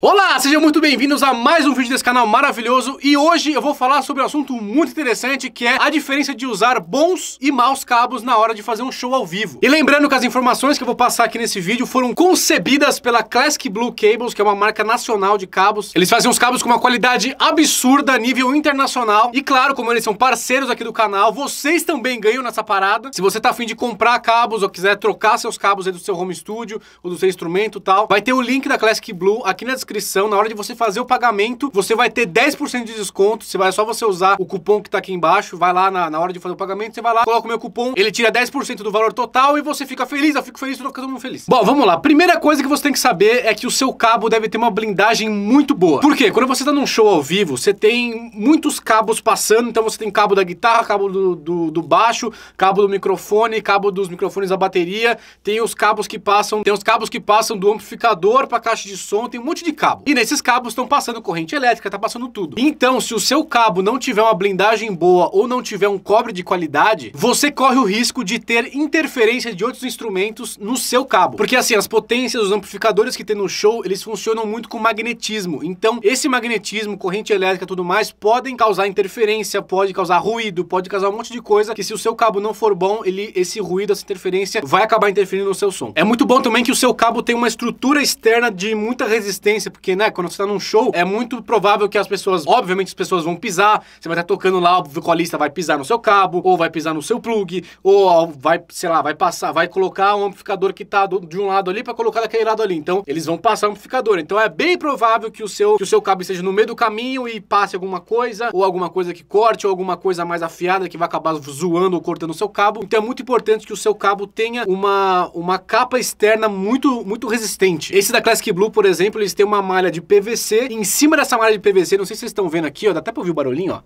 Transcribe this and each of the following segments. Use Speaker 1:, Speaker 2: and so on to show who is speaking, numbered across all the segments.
Speaker 1: Olá! Olá, sejam muito bem-vindos a mais um vídeo desse canal maravilhoso e hoje eu vou falar sobre um assunto muito interessante que é a diferença de usar bons e maus cabos na hora de fazer um show ao vivo. E lembrando que as informações que eu vou passar aqui nesse vídeo foram concebidas pela Classic Blue Cables, que é uma marca nacional de cabos. Eles fazem uns cabos com uma qualidade absurda a nível internacional e claro, como eles são parceiros aqui do canal, vocês também ganham nessa parada. Se você tá afim de comprar cabos ou quiser trocar seus cabos aí do seu home studio ou do seu instrumento e tal, vai ter o link da Classic Blue aqui na descrição na hora de você fazer o pagamento, você vai ter 10% de desconto. Você vai é só você usar o cupom que tá aqui embaixo. Vai lá na, na hora de fazer o pagamento, você vai lá, coloca o meu cupom, ele tira 10% do valor total e você fica feliz. Eu fico feliz, todo mundo feliz. Bom, vamos lá. Primeira coisa que você tem que saber é que o seu cabo deve ter uma blindagem muito boa. Por quê? Quando você tá num show ao vivo, você tem muitos cabos passando. Então, você tem cabo da guitarra, cabo do, do, do baixo, cabo do microfone, cabo dos microfones da bateria. Tem os cabos que passam, tem os cabos que passam do amplificador pra caixa de som. Tem um monte de cabo. E nesses cabos estão passando corrente elétrica, tá passando tudo. Então, se o seu cabo não tiver uma blindagem boa ou não tiver um cobre de qualidade, você corre o risco de ter interferência de outros instrumentos no seu cabo. Porque assim, as potências, os amplificadores que tem no show, eles funcionam muito com magnetismo. Então, esse magnetismo, corrente elétrica tudo mais, podem causar interferência, pode causar ruído, pode causar um monte de coisa que se o seu cabo não for bom, ele esse ruído, essa interferência vai acabar interferindo no seu som. É muito bom também que o seu cabo tenha uma estrutura externa de muita resistência, porque né? Quando você tá num show, é muito provável que as pessoas, obviamente, as pessoas vão pisar. Você vai estar tocando lá, o vocalista vai pisar no seu cabo, ou vai pisar no seu plug, ou vai, sei lá, vai passar, vai colocar um amplificador que tá do, de um lado ali para colocar daquele lado ali. Então, eles vão passar o amplificador. Então, é bem provável que o seu que o seu cabo esteja no meio do caminho e passe alguma coisa, ou alguma coisa que corte, ou alguma coisa mais afiada que vai acabar zoando ou cortando o seu cabo. Então, é muito importante que o seu cabo tenha uma uma capa externa muito muito resistente. Esse da Classic Blue, por exemplo, eles têm uma malha malha de PVC. E em cima dessa malha de PVC, não sei se vocês estão vendo aqui, ó, dá até pra ouvir o barulhinho, ó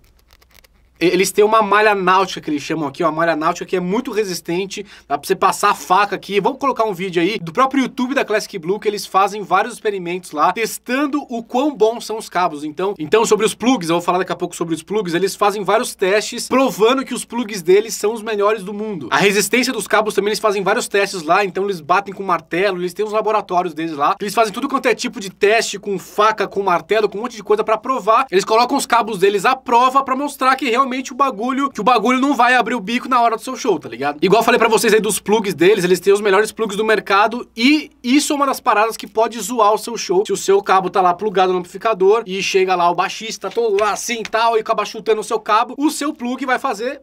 Speaker 1: eles têm uma malha náutica que eles chamam aqui, uma malha náutica que é muito resistente, dá pra você passar a faca aqui. Vamos colocar um vídeo aí do próprio YouTube da Classic Blue, que eles fazem vários experimentos lá, testando o quão bons são os cabos. Então, então sobre os plugs, eu vou falar daqui a pouco sobre os plugs, eles fazem vários testes provando que os plugs deles são os melhores do mundo. A resistência dos cabos também eles fazem vários testes lá, então eles batem com martelo, eles têm os laboratórios deles lá, eles fazem tudo quanto é tipo de teste com faca, com martelo, com um monte de coisa para provar. Eles colocam os cabos deles à prova para mostrar que realmente realmente o bagulho, que o bagulho não vai abrir o bico na hora do seu show, tá ligado? Igual eu falei para vocês aí dos plugs deles, eles têm os melhores plugs do mercado e isso é uma das paradas que pode zoar o seu show se o seu cabo tá lá plugado no amplificador e chega lá o baixista todo lá assim e tal e acaba chutando o seu cabo, o seu plug vai fazer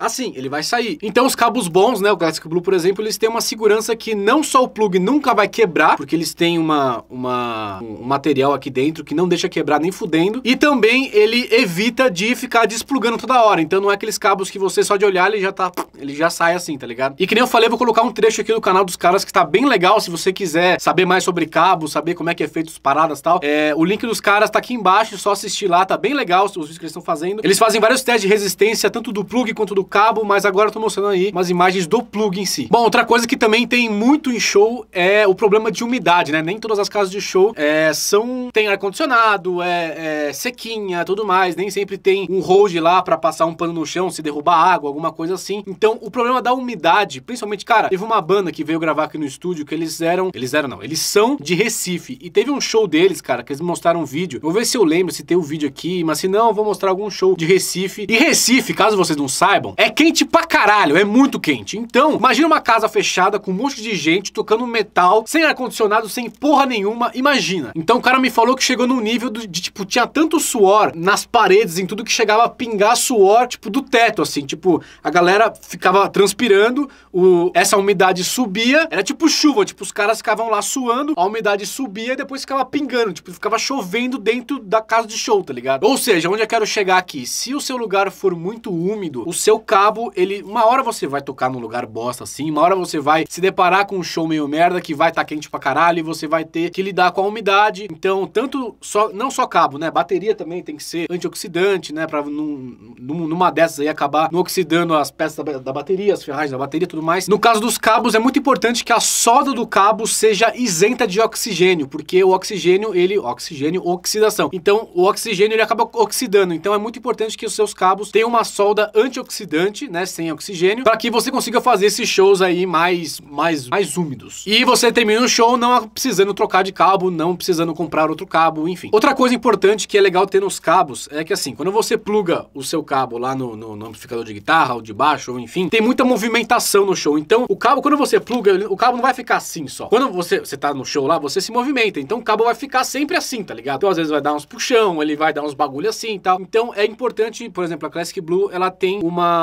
Speaker 1: assim, ele vai sair. Então os cabos bons, né, o Classic Blue, por exemplo, eles têm uma segurança que não só o plug nunca vai quebrar, porque eles têm uma, uma, um material aqui dentro que não deixa quebrar nem fudendo, e também ele evita de ficar desplugando toda hora, então não é aqueles cabos que você só de olhar ele já tá, ele já sai assim, tá ligado? E que nem eu falei, eu vou colocar um trecho aqui do canal dos caras que tá bem legal, se você quiser saber mais sobre cabos, saber como é que é feito as paradas e tal, é, o link dos caras tá aqui embaixo, é só assistir lá, tá bem legal os vídeos que eles estão fazendo. Eles fazem vários testes de resistência, tanto do plug quanto do cabo, mas agora eu tô mostrando aí umas imagens do plug em si. Bom, outra coisa que também tem muito em show é o problema de umidade, né? Nem todas as casas de show é, são tem ar-condicionado, é, é, sequinha, tudo mais. Nem sempre tem um hold lá para passar um pano no chão, se derrubar água, alguma coisa assim. Então, o problema da umidade, principalmente, cara, teve uma banda que veio gravar aqui no estúdio que eles eram... Eles eram, não. Eles são de Recife. E teve um show deles, cara, que eles mostraram um vídeo. Vou ver se eu lembro, se tem o um vídeo aqui. Mas se não, eu vou mostrar algum show de Recife. E Recife, caso vocês não saibam, é quente pra caralho, é muito quente. Então, imagina uma casa fechada com um monte de gente tocando metal, sem ar-condicionado, sem porra nenhuma, imagina. Então o cara me falou que chegou num nível de, de, tipo, tinha tanto suor nas paredes, em tudo que chegava a pingar suor, tipo, do teto, assim. Tipo, a galera ficava transpirando, o, essa umidade subia, era tipo chuva, tipo, os caras ficavam lá suando, a umidade subia e depois ficava pingando, tipo, ficava chovendo dentro da casa de show, tá ligado? Ou seja, onde eu quero chegar aqui? Se o seu lugar for muito úmido, o seu cabo, ele uma hora você vai tocar num lugar bosta assim, uma hora você vai se deparar com um show meio merda que vai estar tá quente pra caralho e você vai ter que lidar com a umidade. Então, tanto só não só cabo, né? Bateria também tem que ser antioxidante, né, para num, numa dessas aí acabar não oxidando as peças da, da bateria, as ferragens da bateria, tudo mais. No caso dos cabos é muito importante que a solda do cabo seja isenta de oxigênio, porque o oxigênio, ele oxigênio oxidação. Então, o oxigênio ele acaba oxidando, então é muito importante que os seus cabos tenham uma solda antioxidante né, sem oxigênio, para que você consiga fazer esses shows aí mais, mais, mais úmidos. E você termina o show não precisando trocar de cabo, não precisando comprar outro cabo, enfim. Outra coisa importante que é legal ter nos cabos é que assim, quando você pluga o seu cabo lá no, no, no amplificador de guitarra ou de baixo, ou enfim, tem muita movimentação no show. Então, o cabo, quando você pluga, o cabo não vai ficar assim só. Quando você, você tá no show lá, você se movimenta. Então, o cabo vai ficar sempre assim, tá ligado? Então, às vezes vai dar uns puxão, ele vai dar uns bagulho assim e tal. Então, é importante, por exemplo, a Classic Blue, ela tem uma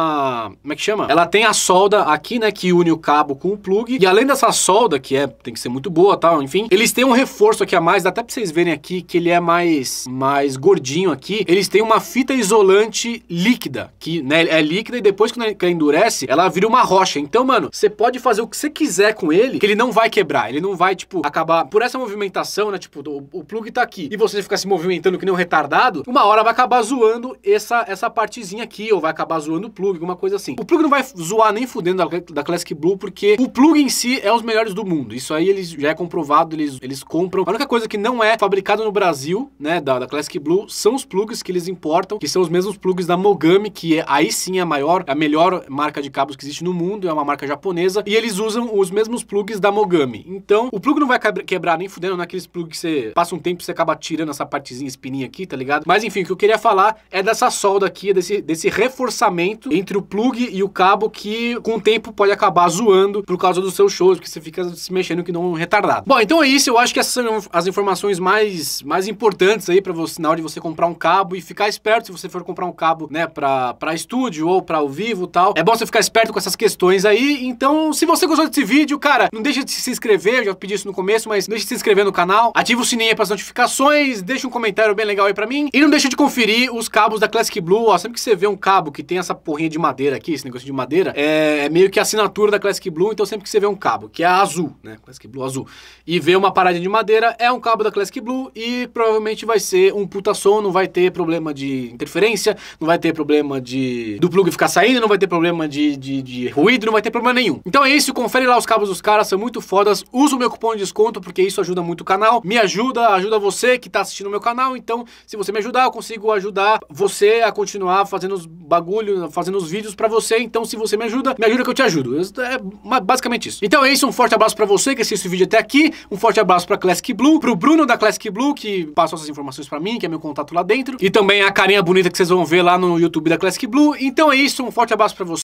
Speaker 1: como é que chama? Ela tem a solda aqui, né? Que une o cabo com o plug. E além dessa solda, que é, tem que ser muito boa tal, enfim, eles têm um reforço aqui a mais, dá até pra vocês verem aqui que ele é mais, mais gordinho aqui. Eles têm uma fita isolante líquida, que né, é líquida e depois que ela endurece, ela vira uma rocha. Então, mano, você pode fazer o que você quiser com ele, que ele não vai quebrar. Ele não vai, tipo, acabar. Por essa movimentação, né? Tipo, o, o plug tá aqui e você fica se movimentando que nem um retardado, uma hora vai acabar zoando essa, essa partezinha aqui, ou vai acabar zoando o plug alguma coisa assim. O plug não vai zoar nem fudendo da, da Classic Blue, porque o plug em si é os melhores do mundo. Isso aí eles já é comprovado, eles, eles compram. A única coisa que não é fabricada no Brasil, né, da, da Classic Blue, são os plugs que eles importam, que são os mesmos plugs da Mogami, que é, aí sim é a maior, a melhor marca de cabos que existe no mundo, é uma marca japonesa, e eles usam os mesmos plugs da Mogami. Então, o plug não vai quebrar nem fudendo naqueles é plugs que você passa um tempo e você acaba tirando essa partezinha espininha aqui, tá ligado? Mas enfim, o que eu queria falar é dessa solda aqui, é desse, desse reforçamento entre o plug e o cabo que com o tempo pode acabar zoando por causa dos seus shows, porque você fica se mexendo que não um retardado. Bom, então é isso, eu acho que essas são as informações mais, mais importantes aí para você na hora de você comprar um cabo e ficar esperto se você for comprar um cabo, né, para para estúdio ou para ao vivo, tal. É bom você ficar esperto com essas questões aí. Então, se você gostou desse vídeo, cara, não deixa de se inscrever, eu já pedi isso no começo, mas não deixa de se inscrever no canal, ativa o sininho aí para as notificações, deixa um comentário bem legal aí para mim e não deixa de conferir os cabos da Classic Blue, ó, sempre que você vê um cabo que tem essa porrinha de madeira aqui, esse negócio de madeira, é, é meio que a assinatura da Classic Blue, então sempre que você vê um cabo, que é azul, né? Classic Blue azul, e vê uma parada de madeira, é um cabo da Classic Blue e provavelmente vai ser um puta som, não vai ter problema de interferência, não vai ter problema de do plug ficar saindo, não vai ter problema de, de, de ruído, não vai ter problema nenhum. Então é isso, confere lá os cabos dos caras, são muito fodas, usa o meu cupom de desconto porque isso ajuda muito o canal, me ajuda, ajuda você que tá assistindo o meu canal, então se você me ajudar, eu consigo ajudar você a continuar fazendo os bagulhos fazendo nos vídeos para você. Então, se você me ajuda, me ajuda que eu te ajudo. É basicamente isso. Então é isso, um forte abraço para você que assistiu esse vídeo até aqui. Um forte abraço para Classic Blue, pro Bruno da Classic Blue, que passou essas informações para mim, que é meu contato lá dentro. E também a carinha bonita que vocês vão ver lá no YouTube da Classic Blue. Então é isso, um forte abraço para você.